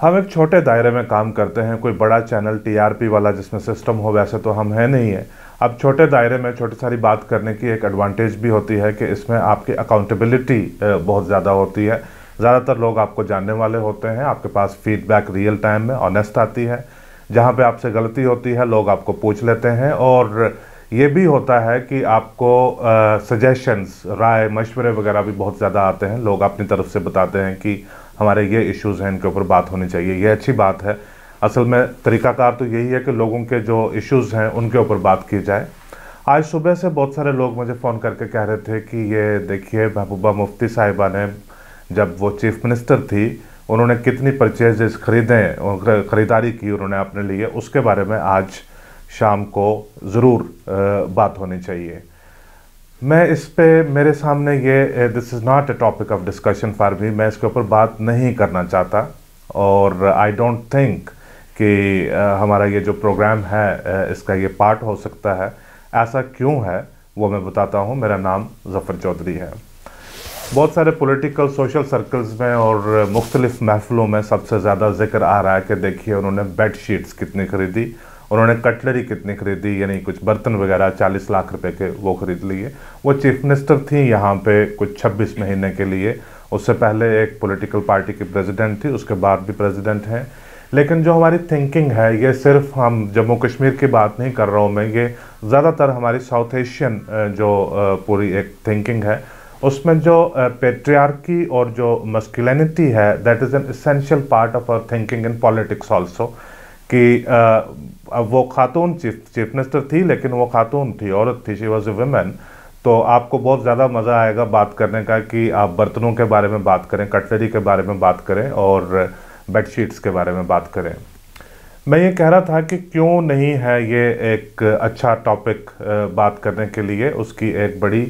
हम एक छोटे दायरे में काम करते हैं कोई बड़ा चैनल टीआरपी वाला जिसमें सिस्टम हो वैसे तो हम है नहीं है अब छोटे दायरे में छोटी सारी बात करने की एक एडवांटेज भी होती है कि इसमें आपकी अकाउंटेबिलिटी बहुत ज़्यादा होती है ज़्यादातर लोग आपको जानने वाले होते हैं आपके पास फीडबैक रियल टाइम में ऑनेस्ट आती है जहाँ पे आपसे गलती होती है लोग आपको पूछ लेते हैं और ये भी होता है कि आपको सजेशंस राय मशवरे वगैरह भी बहुत ज़्यादा आते हैं लोग अपनी तरफ से बताते हैं कि हमारे ये इश्यूज़ हैं इनके ऊपर बात होनी चाहिए ये अच्छी बात है असल में तरीकाकार तो यही है कि लोगों के जो इश्यूज़ हैं उनके ऊपर बात की जाए आज सुबह से बहुत सारे लोग मुझे फ़ोन करके कह रहे थे कि ये देखिए महबूबा मुफ्ती साहिबा ने जब वो चीफ़ मिनिस्टर थी उन्होंने कितनी परचेजेस खरीदें ख़रीदारी की उन्होंने अपने लिए उसके बारे में आज शाम को ज़रूर बात होनी चाहिए मैं इस पे मेरे सामने ये this is not a topic of discussion for me मैं इसके ऊपर बात नहीं करना चाहता और आई डोंट थिंक कि हमारा ये जो प्रोग्राम है इसका ये पार्ट हो सकता है ऐसा क्यों है वो मैं बताता हूँ मेरा नाम जफ़र चौधरी है बहुत सारे पॉलिटिकल सोशल सर्कल्स में और मुख्तलिफ़ महफ़लों में सबसे ज़्यादा जिक्र आ रहा है कि देखिए उन्होंने बेड शीट्स कितनी ख़रीदी उन्होंने कटलरी कितनी खरीदी यानी कुछ बर्तन वगैरह चालीस लाख रुपए के वो खरीद लिए वो चीफ मिनिस्टर थी यहाँ पे कुछ छब्बीस महीने के लिए उससे पहले एक पॉलिटिकल पार्टी की प्रेसिडेंट थी उसके बाद भी प्रेसिडेंट हैं लेकिन जो हमारी थिंकिंग है ये सिर्फ हम जम्मू कश्मीर की बात नहीं कर रहा हूँ मैं ये ज़्यादातर हमारी साउथ एशियन जो पूरी एक थिंकिंग है उसमें जो पेट्रियार्की और जो मस्किलिटी है that is an essential part of our thinking in politics also कि अब वो खातून चीफ चीफ मिनिस्टर थी लेकिन वो खातून थी औरत थी शी वॉज ए वेमेन तो आपको बहुत ज़्यादा मज़ा आएगा बात करने का कि आप बर्तनों के बारे में बात करें कटलरी के बारे में बात करें और बेडशीट्स के बारे में बात करें मैं ये कह रहा था कि क्यों नहीं है ये एक अच्छा टॉपिक बात करने के लिए उसकी एक बड़ी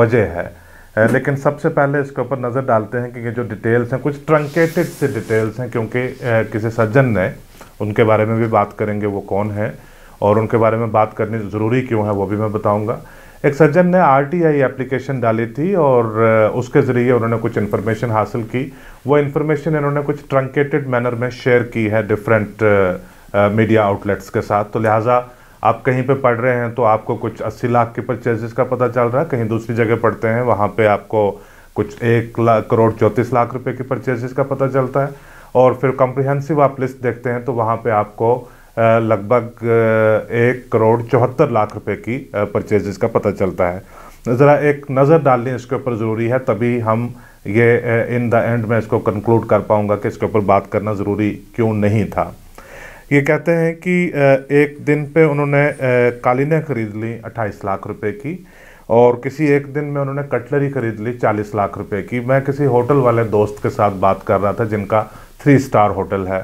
वजह है लेकिन सबसे पहले इसके ऊपर नज़र डालते हैं कि ये जो डिटेल्स हैं कुछ ट्रंकेटेड से डिटेल्स हैं क्योंकि किसी सज्जन ने उनके बारे में भी बात करेंगे वो कौन है और उनके बारे में बात करनी ज़रूरी क्यों है वो भी मैं बताऊंगा एक सज्जन ने आर एप्लीकेशन डाली थी और उसके ज़रिए उन्होंने कुछ इन्फॉर्मेशन हासिल की वो इन्फॉर्मेशन इन्होंने कुछ ट्रंकेटेड मैनर में शेयर की है डिफरेंट मीडिया आउटलेट्स के साथ तो लिहाजा आप कहीं पे पढ़ रहे हैं तो आपको कुछ 80 लाख के परचेजेस का पता चल रहा है कहीं दूसरी जगह पढ़ते हैं वहाँ पे आपको कुछ एक लाख करोड़ चौंतीस लाख रुपए की परचेजेस का पता चलता है और फिर कॉम्प्रिहेंसिव आप लिस्ट देखते हैं तो वहाँ पे आपको लगभग एक करोड़ चौहत्तर लाख रुपए की परचेजेस का पता चलता है तो ज़रा एक नज़र डालनी इसके ऊपर ज़रूरी है तभी हम ये इन द एंड में इसको कंक्लूड कर पाऊँगा कि इसके ऊपर बात करना ज़रूरी क्यों नहीं था ये कहते हैं कि एक दिन पे उन्होंने कालीनें खरीद ली अट्ठाईस लाख रुपए की और किसी एक दिन में उन्होंने कटलरी खरीद ली चालीस लाख रुपए की मैं किसी होटल वाले दोस्त के साथ बात कर रहा था जिनका थ्री स्टार होटल है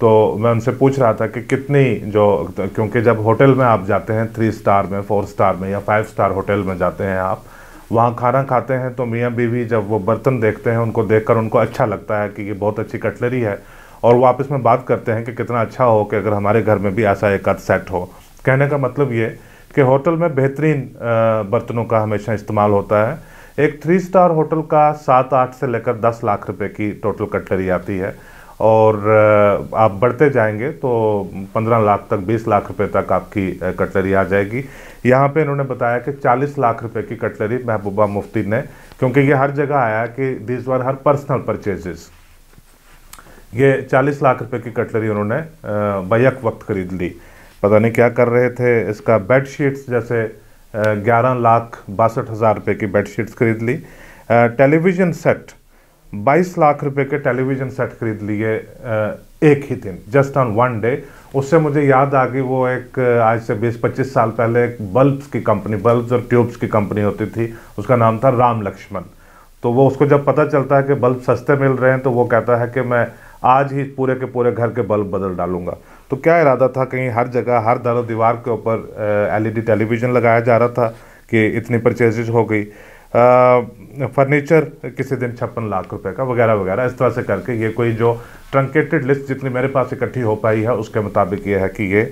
तो मैं उनसे पूछ रहा था कि कितनी जो क्योंकि जब होटल में आप जाते हैं थ्री स्टार में फोर स्टार में या फाइव स्टार होटल में जाते हैं आप वहाँ खाना खाते हैं तो मियाँ बीवी जब वो बर्तन देखते हैं उनको देख उनको अच्छा लगता है कि ये बहुत अच्छी कटलरी है और वो आपस में बात करते हैं कि कितना अच्छा हो कि अगर हमारे घर में भी ऐसा एक सेट हो कहने का मतलब ये कि होटल में बेहतरीन बर्तनों का हमेशा इस्तेमाल होता है एक थ्री स्टार होटल का सात आठ से लेकर दस लाख रुपए की टोटल कटलरी आती है और आप बढ़ते जाएंगे तो पंद्रह लाख तक बीस लाख रुपए तक आपकी कटलरी आ जाएगी यहाँ पे इन्होंने बताया कि चालीस लाख रुपए की कटलरी महबूबा मुफ्ती ने क्योंकि ये हर जगह आया कि this were her personal purchases ये चालीस लाख रुपए की कटलरी उन्होंने बैक वक्त खरीद ली पता नहीं क्या कर रहे थे इसका शीट्स जैसे ग्यारह लाख बासठ हज़ार रुपये की बेडशीट्स खरीद ली टेलीविज़न सेट बाईस लाख रुपए के टेलीविज़न सेट खरीद लिए एक ही दिन जस्ट ऑन वन डे उससे मुझे याद आ गई वो एक आज से 20-25 साल पहले एक बल्ब्स की कंपनी बल्ब्स और ट्यूब्स की कंपनी होती थी उसका नाम था राम लक्ष्मण तो वो उसको जब पता चलता है कि बल्ब सस्ते मिल रहे हैं तो वो कहता है कि मैं आज ही पूरे के पूरे घर के बल्ब बदल डालूंगा तो क्या इरादा था कहीं हर जगह हर दर दीवार के ऊपर एलईडी टेलीविज़न e लगाया जा रहा था कि इतनी परचेजेज हो गई फर्नीचर किसी दिन छप्पन लाख रुपए का वगैरह वगैरह इस तरह से करके ये कोई जो ट्रंकेटेड लिस्ट जितनी मेरे पास इकट्ठी हो पाई है उसके मुताबिक ये है कि ये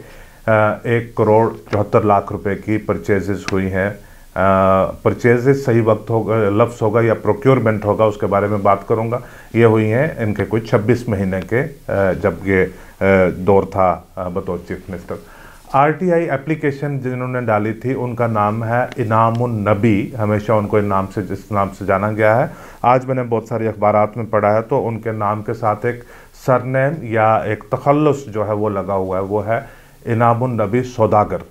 आ, एक करोड़ चौहत्तर लाख रुपए की परचेज़ हुई हैं परचेजेस सही वक्त होगा लफ्स होगा या प्रोक्योरमेंट होगा उसके बारे में बात करूंगा ये हुई हैं इनके कोई 26 महीने के जब ये दौर था बतौर चीफ मिनिस्टर आरटीआई एप्लीकेशन जिन्होंने डाली थी उनका नाम है इनाम नबी हमेशा उनको नाम से जिस नाम से जाना गया है आज मैंने बहुत सारे अखबार में पढ़ा है तो उनके नाम के साथ एक सरनेम या एक तखलस जो है वो लगा हुआ है वो है इनाम नबी सौदागर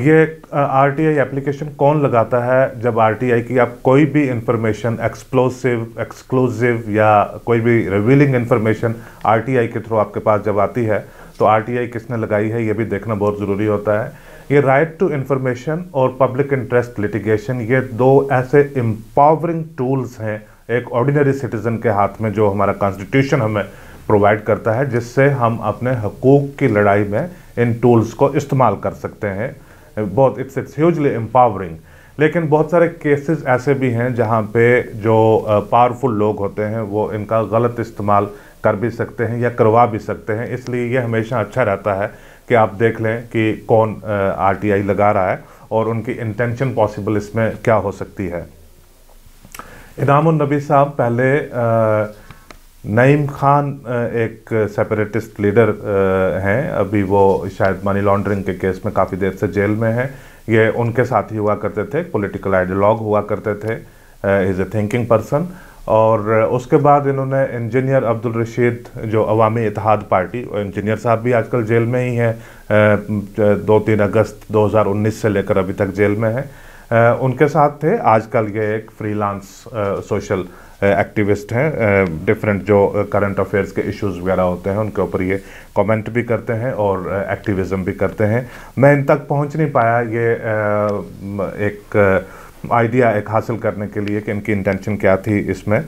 ये आई एप्लीकेशन कौन लगाता है जब आई की आप कोई भी इंफॉर्मेशन एक्सप्लोसिव एक्सक्लूसिव या कोई भी रिवीलिंग इंफॉर्मेशन आई के थ्रू आपके पास जब आती है तो आई किसने लगाई है ये भी देखना बहुत ज़रूरी होता है ये राइट टू इंफॉर्मेशन और पब्लिक इंटरेस्ट लिटिगेशन ये दो ऐसे एम्पावरिंग टूल्स हैं एक ऑर्डिनरी सिटीज़न के हाथ में जो हमारा कॉन्स्टिट्यूशन हमें प्रोवाइड करता है जिससे हम अपने हकूक़ की लड़ाई में इन टूल्स को इस्तेमाल कर सकते हैं बहुत इट्स इट्स ह्यूजली एम्पावरिंग लेकिन बहुत सारे केसेस ऐसे भी हैं जहाँ पे जो पावरफुल uh, लोग होते हैं वो इनका गलत इस्तेमाल कर भी सकते हैं या करवा भी सकते हैं इसलिए ये हमेशा अच्छा रहता है कि आप देख लें कि कौन आर uh, लगा रहा है और उनकी इंटेंशन पॉसिबल इसमें क्या हो सकती है इनाम नबी साहब पहले आ, uh, नईम खान एक सेपरेटिस्ट लीडर हैं अभी वो शायद मनी लॉन्ड्रिंग के केस में काफ़ी देर से जेल में हैं ये उनके साथ ही हुआ करते थे पॉलिटिकल आइडियोलॉग हुआ करते थे इज़ ए थिंकिंग पर्सन और उसके बाद इन्होंने इंजीनियर अब्दुल रशीद जो अवामी इतिहाद पार्टी इंजीनियर साहब भी आजकल जेल में ही हैं दो तीन अगस्त 2019 से लेकर अभी तक जेल में हैं उनके साथ थे आजकल ये एक फ्रीलांस सोशल एक्टिविस्ट हैं डिफरेंट जो करंट अफेयर्स के इश्यूज वगैरह होते हैं उनके ऊपर ये कमेंट भी करते हैं और एक्टिविज़म भी करते हैं मैं इन तक पहुंच नहीं पाया ये एक आइडिया एक हासिल करने के लिए कि इनकी इंटेंशन क्या थी इसमें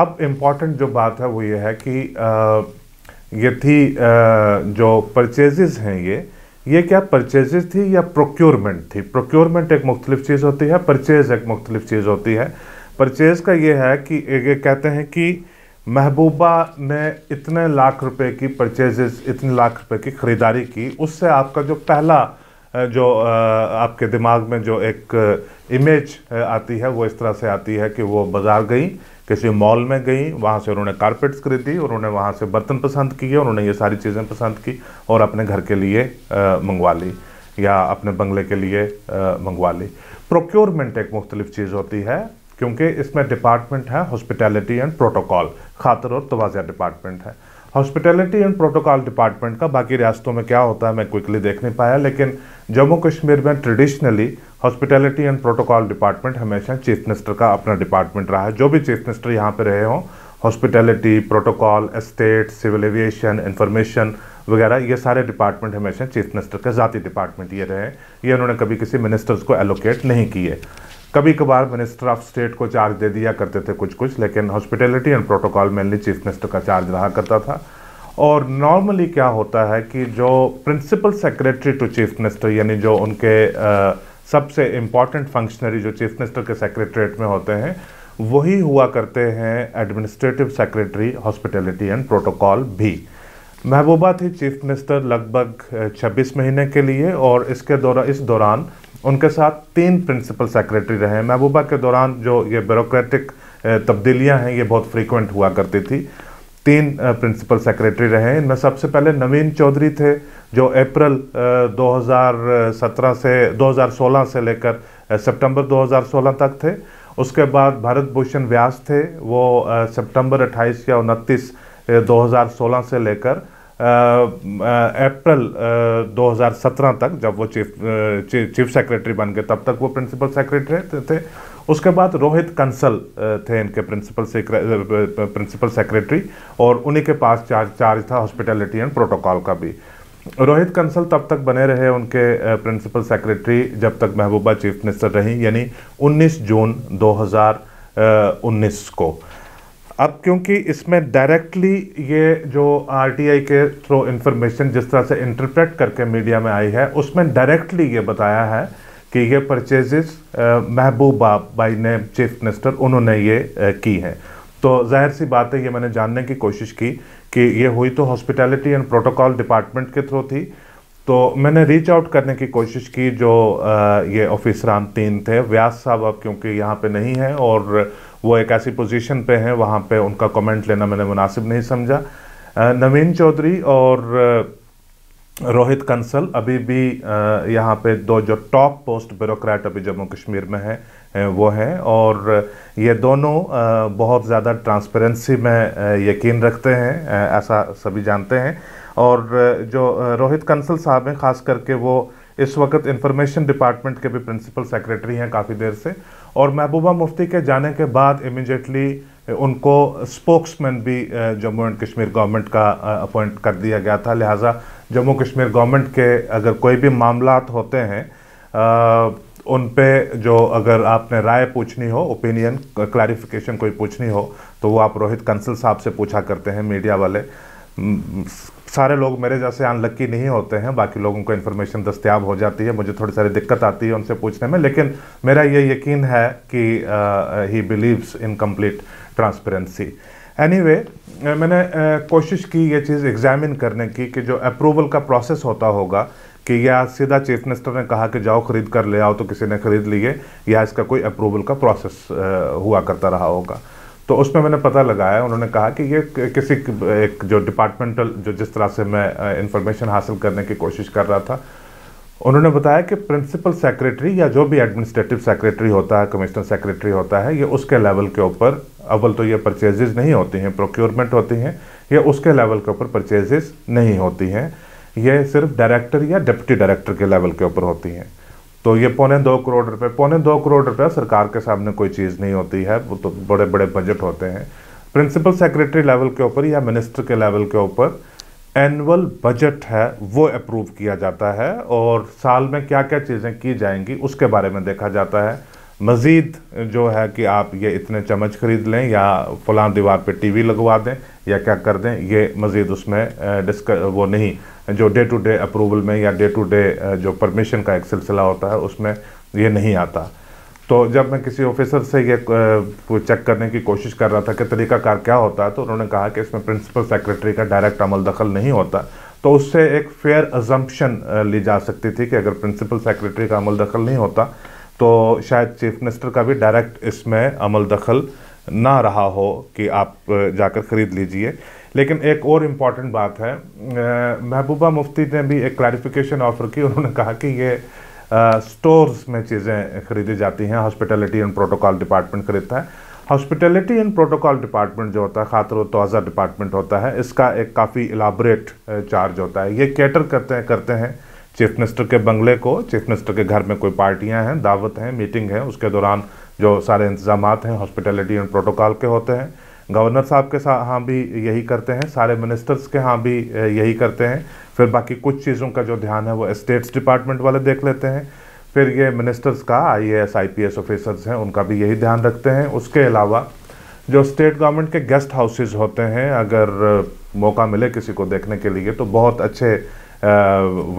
अब इम्पॉर्टेंट जो बात है वो ये है कि ये थी जो परचेज़ हैं ये ये क्या परचेजेज थी या प्रोक्योरमेंट थी प्रोक्योरमेंट एक मुख्तलिफ चीज़ होती है परचेज एक मुख्तलिफ चीज़ होती है परचेज़ का ये है कि ये कहते हैं कि महबूबा ने इतने लाख रुपए की परचेजेस इतने लाख रुपए की ख़रीदारी की उससे आपका जो पहला जो आपके दिमाग में जो एक इमेज आती है वो इस तरह से आती है कि वो बाज़ार गई किसी मॉल में गई वहाँ से उन्होंने कारपेट्स खरीदी उन्होंने वहाँ से बर्तन पसंद किए उन्होंने ये सारी चीज़ें पसंद की और अपने घर के लिए मंगवा ली या अपने बंगले के लिए मंगवा ली प्रोक्योरमेंट एक मुख्तलिफ चीज़ होती है क्योंकि इसमें डिपार्टमेंट है हॉस्पिटैलिटी एंड प्रोटोकॉल खातर और तोज़ा डिपार्टमेंट है हॉस्पिटैलिटी एंड प्रोटोकॉल डिपार्टमेंट का बाकी रियासतों में क्या होता है मैं क्विकली देख नहीं पाया लेकिन जम्मू कश्मीर में traditionally hospitality and protocol department हमेशा चीफ मिनिस्टर का अपना डिपार्टमेंट रहा है जो भी चीफ मिनिस्टर यहाँ पर रहे हों hospitality protocol estate civil aviation information वगैरह ये सारे डिपार्टमेंट हमेशा चीफ मिनिस्टर के ज़ाती डिपार्टमेंट ये रहे ये उन्होंने कभी किसी मिनिस्टर्स को एलोकेट नहीं किए कभी कभार मिनिस्टर ऑफ स्टेट को चार्ज दे दिया करते थे कुछ कुछ लेकिन hospitality and protocol mainly chief minister का चार्ज रहा करता था और नॉर्मली क्या होता है कि जो principal secretary to chief minister यानी जो उनके सबसे इम्पॉर्टेंट फंक्शनरी जो चीफ मिनिस्टर के सेक्रेटरीट में होते हैं वही हुआ करते हैं administrative secretary hospitality and protocol भी महबूबा थी चीफ मिनिस्टर लगभग 26 महीने के लिए और इसके दौरान इस दौरान उनके साथ तीन प्रिंसिपल सेक्रेटरी रहे महबूबा के दौरान जो ये ब्यूरोक्रेटिक तब्दीलियाँ हैं ये बहुत फ्रीक्वेंट हुआ करती थी तीन प्रिंसिपल सेक्रेटरी रहे इनमें सबसे पहले नवीन चौधरी थे जो अप्रैल 2017 से 2016 से लेकर सितंबर 2016 तक थे उसके बाद भारत भूषण व्यास थे वो सितंबर 28 या 29 2016 से लेकर अप्रैल 2017 तक जब वो चीफ चीफ सेक्रेटरी बन गए तब तक वो प्रिंसिपल सेक्रेटरी थे उसके बाद रोहित कंसल थे इनके प्रिंसिपल प्रिंसिपल सेक्रेटरी और उन्हीं के पास चार्ज चार्ज था हॉस्पिटलिटी एंड प्रोटोकॉल का भी रोहित कंसल तब तक बने रहे उनके प्रिंसिपल सेक्रेटरी जब तक महबूबा चीफ मिनिस्टर रहीं यानी 19 जून 2019 को अब क्योंकि इसमें डायरेक्टली ये जो आरटीआई के थ्रू इन्फॉर्मेशन जिस तरह से इंटरप्रेट करके मीडिया में आई है उसमें डायरेक्टली ये बताया है कि ये परचेजेस महबूबा बाई ने चीफ मिनिस्टर उन्होंने ये की हैं तो जाहिर सी बात है ये मैंने जानने की कोशिश की कि ये हुई तो हॉस्पिटैलिटी एंड प्रोटोकॉल डिपार्टमेंट के थ्रू थी तो मैंने रीच आउट करने की कोशिश की जो ये ऑफिसरान तीन थे व्यास साहब अब क्योंकि यहाँ पे नहीं है और वो एक ऐसी पोजीशन पे हैं वहाँ पे उनका कमेंट लेना मैंने मुनासिब नहीं समझा नवीन चौधरी और रोहित कंसल अभी भी यहाँ पे दो जो टॉप पोस्ट ब्यूरोक्रेट अभी जम्मू कश्मीर में हैं वो हैं और ये दोनों बहुत ज़्यादा ट्रांसपेरेंसी में यकीन रखते हैं ऐसा सभी जानते हैं और जो रोहित कंसल साहब हैं ख़ास करके वो इस वक्त इंफॉर्मेशन डिपार्टमेंट के भी प्रिंसिपल सेक्रेटरी हैं काफ़ी देर से और महबूबा मुफ्ती के जाने के बाद इमिजिएटली उनको स्पोक्समैन भी जम्मू एंड कश्मीर गवर्नमेंट का अपॉइंट कर दिया गया था लिहाजा जम्मू कश्मीर गवर्नमेंट के अगर कोई भी मामला होते हैं आ, उन पे जो अगर आपने राय पूछनी हो ओपिनियन क्लैरिफिकेशन कोई पूछनी हो तो वो आप रोहित कंसल साहब से पूछा करते हैं मीडिया वाले सारे लोग मेरे जैसे अनलक्की नहीं होते हैं बाकी लोगों को इन्फॉर्मेशन दस्तियाब हो जाती है मुझे थोड़ी सारी दिक्कत आती है उनसे पूछने में लेकिन मेरा ये यकीन है कि ही believes in complete transparency any मैंने मैंने कोशिश की ये चीज़ एग्जामिन करने की कि जो अप्रूवल का प्रोसेस होता होगा कि या सीधा चीफ मिनिस्टर ने कहा कि जाओ खरीद कर ले आओ तो किसी ने खरीद लिए या इसका कोई अप्रूवल का प्रोसेस हुआ करता रहा होगा तो उसमें मैंने पता लगाया उन्होंने कहा कि ये किसी एक जो डिपार्टमेंटल जो जिस तरह से मैं इन्फॉर्मेशन हासिल करने की कोशिश कर रहा था उन्होंने बताया कि प्रिंसिपल सेक्रेटरी या जो भी एडमिनिस्ट्रेटिव सेक्रेटरी होता है कमिश्नर सेक्रेटरी होता है ये उसके लेवल के ऊपर अव्वल तो ये परचेजेज नहीं होती हैं प्रोक्योरमेंट होती हैं ये उसके लेवल के ऊपर परचेजेज नहीं होती हैं ये सिर्फ डायरेक्टर या डिप्टी डायरेक्टर के लेवल के ऊपर होती हैं तो ये पौने दो करोड़ रुपए पौने दो करोड़ रुपए सरकार के सामने कोई चीज़ नहीं होती है वो तो बड़े बड़े बजट होते हैं प्रिंसिपल सेक्रेटरी लेवल के ऊपर या मिनिस्टर के लेवल के ऊपर एनुअल बजट है वो अप्रूव किया जाता है और साल में क्या क्या चीज़ें की जाएंगी उसके बारे में देखा जाता है मज़ीद जो है कि आप ये इतने चम्मच खरीद लें या फलां दीवार पे टीवी लगवा दें या क्या कर दें ये मज़ीद उसमें डिस्क वो नहीं जो डे टू डे अप्रूवल में या डे टू डे जो परमिशन का एक सिलसिला होता है उसमें ये नहीं आता तो जब मैं किसी ऑफिसर से ये चेक करने की कोशिश कर रहा था कि तरीकाकार क्या होता है तो उन्होंने कहा कि इसमें प्रिंसिपल सेक्रेटरी का डायरेक्ट अमल दखल नहीं होता तो उससे एक फेयर अजम्पशन ली जा सकती थी कि अगर प्रिंसिपल सेक्रेटरी का अमल दखल नहीं होता तो शायद चीफ मिनिस्टर का भी डायरेक्ट इसमें अमल दखल ना रहा हो कि आप जाकर ख़रीद लीजिए लेकिन एक और इम्पॉर्टेंट बात है महबूबा मुफ्ती ने भी एक क्लैरिफिकेशन ऑफर की उन्होंने कहा कि ये स्टोर्स में चीज़ें खरीदी जाती हैं हॉस्पिटलिटी एंड प्रोटोकॉल डिपार्टमेंट खरीदता है हॉस्पिटलिटी एंड प्रोटोकॉल डिपार्टमेंट जो होता है खातर तोज़ा डिपार्टमेंट होता है इसका एक काफ़ी इलाबरेट चार्ज होता है ये कैटर करते हैं करते हैं चीफ मिनिस्टर के बंगले को चीफ मिनिस्टर के घर में कोई पार्टियां हैं दावत हैं मीटिंग है उसके दौरान जो सारे इंतजाम हैं हॉस्पिटलिटी एंड प्रोटोकॉल के होते हैं गवर्नर साहब के साथ हाँ भी यही करते हैं सारे मिनिस्टर्स के हाँ भी यही करते हैं फिर बाकी कुछ चीज़ों का जो ध्यान है वो स्टेट्स डिपार्टमेंट वाले देख लेते हैं फिर ये मिनिस्टर्स का I S I P S officers हैं उनका भी यही ध्यान रखते हैं उसके अलावा जो स्टेट गवर्नमेंट के गेस्ट हाउसेज होते हैं अगर मौका मिले किसी को देखने के लिए तो बहुत अच्छे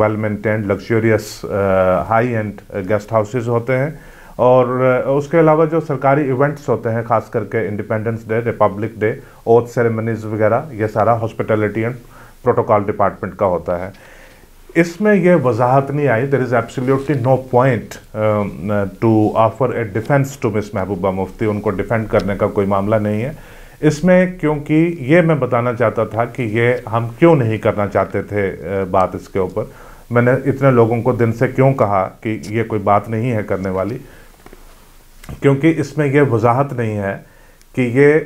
well maintained luxurious high end guest houses होते हैं और उसके अलावा जो सरकारी इवेंट्स होते हैं खास करके independence day republic day oath ceremonies वगैरह ये सारा हॉस्पिटलिटी एंड प्रोटोकॉल डिपार्टमेंट का होता है इसमें यह वजाहत नहीं आई there is absolutely no point to offer a defence to miss Mehbooba Mufti उनको डिफेंड करने का कोई मामला नहीं है इसमें क्योंकि ये मैं बताना चाहता था कि ये हम क्यों नहीं करना चाहते थे बात इसके ऊपर मैंने इतने लोगों को दिन से क्यों कहा कि ये कोई बात नहीं है करने वाली क्योंकि इसमें यह वजाहत नहीं है कि ये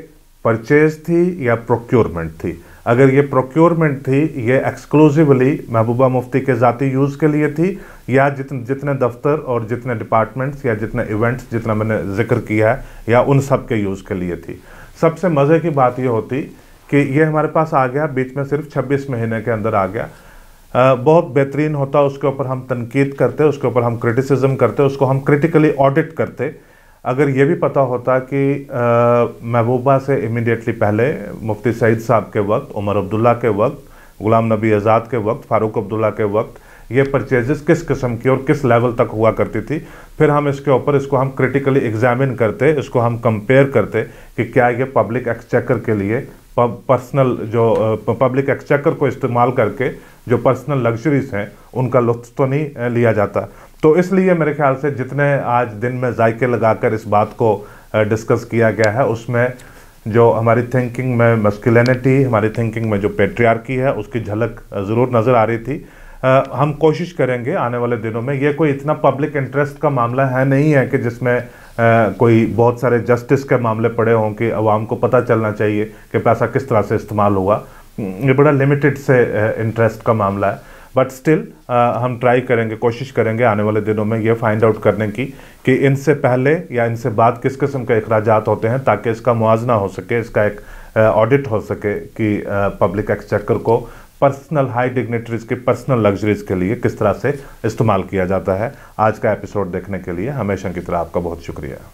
परचेज थी या प्रोक्योरमेंट थी अगर ये प्रोक्योरमेंट थी ये एक्सक्लूसिवली महबूबा मुफ्ती के ज़ाती यूज़ के लिए थी या जितने जितने दफ्तर और जितने डिपार्टमेंट्स या जितने इवेंट्स जितना मैंने जिक्र किया है या उन सब के यूज़ के लिए थी सबसे मज़े की बात ये होती कि ये हमारे पास आ गया बीच में सिर्फ 26 महीने के अंदर आ गया आ, बहुत बेहतरीन होता उसके ऊपर हम तनकीद करते उसके ऊपर हम क्रिटिसिज्म करते उसको हम क्रिटिकली ऑडिट करते अगर ये भी पता होता कि महबूबा से इमीडिएटली पहले मुफ्ती सईद साहब के वक्त उमर अब्दुल्ला के वक्त गुलाम नबी आज़ाद के वक्त फ़ारूक अब्दुल्ला के वक्त ये परचेजेस किस किस्म की और किस लेवल तक हुआ करती थी फिर हम इसके ऊपर इसको हम क्रिटिकली एग्जामिन करते इसको हम कंपेयर करते कि क्या ये पब्लिक एक्सचेकर के लिए पर्सनल जो पब्लिक एक्सचेकर को इस्तेमाल करके जो पर्सनल लग्जरीज हैं उनका लुत्फ तो नहीं लिया जाता तो इसलिए मेरे ख्याल से जितने आज दिन में जायके लगाकर इस बात को डिस्कस किया गया है उसमें जो हमारी थिंकिंग में मस्कुलिनिटी हमारी थिंकिंग में जो पेट्रियार्की है उसकी झलक ज़रूर नज़र आ रही थी आ, हम कोशिश करेंगे आने वाले दिनों में ये कोई इतना पब्लिक इंटरेस्ट का मामला है नहीं है कि जिसमें आ, कोई बहुत सारे जस्टिस के मामले पड़े हों कि आवाम को पता चलना चाहिए कि पैसा किस तरह से इस्तेमाल हुआ ये बड़ा लिमिटेड से इंटरेस्ट का मामला है बट स्टिल uh, हम ट्राई करेंगे कोशिश करेंगे आने वाले दिनों में ये फाइंड आउट करने की कि इनसे पहले या इनसे बाद किस किस्म के अखराज होते हैं ताकि इसका मुआजना हो सके इसका एक ऑडिट uh, हो सके कि पब्लिक uh, एक्सचेकर को पर्सनल हाई डिग्नेटरीज के पर्सनल लग्जरीज के लिए किस तरह से इस्तेमाल किया जाता है आज का एपिसोड देखने के लिए हमेशा की तरह आपका बहुत शुक्रिया